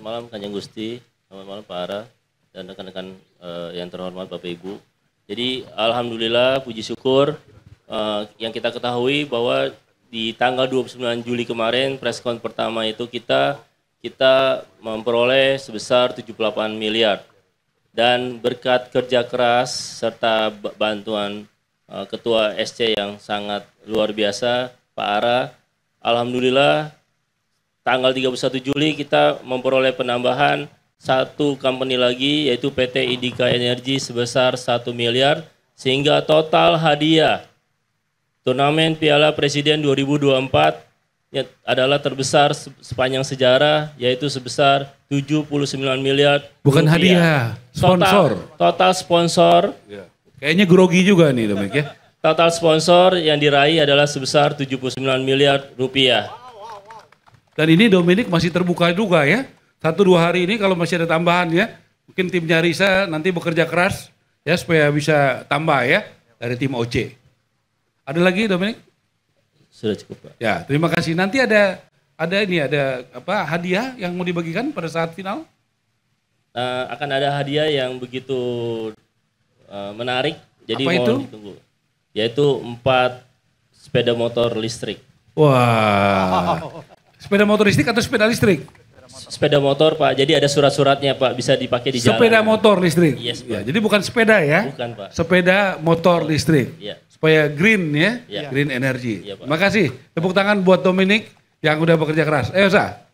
Selamat malam Kanjeng Gusti, selamat malam Pak Ara dan rekan-rekan uh, yang terhormat Bapak Ibu. Jadi alhamdulillah puji syukur uh, yang kita ketahui bahwa di tanggal 29 Juli kemarin preskon pertama itu kita kita memperoleh sebesar 78 miliar dan berkat kerja keras serta bantuan eh, ketua SC yang sangat luar biasa Pak Ara alhamdulillah tanggal 31 Juli kita memperoleh penambahan satu company lagi yaitu PT Indika Energi sebesar 1 miliar sehingga total hadiah turnamen Piala Presiden 2024 adalah terbesar sepanjang sejarah yaitu sebesar 79 miliar bukan rupiah. hadiah sponsor total, total sponsor ya. kayaknya grogi juga nih Domik ya total sponsor yang diraih adalah sebesar 79 miliar rupiah dan ini Dominic masih terbuka juga ya. Satu dua hari ini kalau masih ada tambahan ya, mungkin timnya Risa nanti bekerja keras ya supaya bisa tambah ya dari tim OC. Ada lagi Dominic? Sudah cukup Pak. Ya terima kasih. Nanti ada ada ini ada apa hadiah yang mau dibagikan pada saat final? Uh, akan ada hadiah yang begitu uh, menarik. Jadi apa itu? ditunggu. Yaitu empat sepeda motor listrik. Wah. Wow. Sepeda motor listrik atau sepeda listrik? Sepeda motor Pak, jadi ada surat-suratnya Pak, bisa dipakai di jalan. Sepeda motor listrik? Yes iya, Pak. Ya, jadi bukan sepeda ya? Bukan Pak. Sepeda motor listrik? Iya. Supaya green ya, ya. green energy. Ya, Pak. Makasih, tepuk tangan buat Dominic yang udah bekerja keras. Ayo Sa.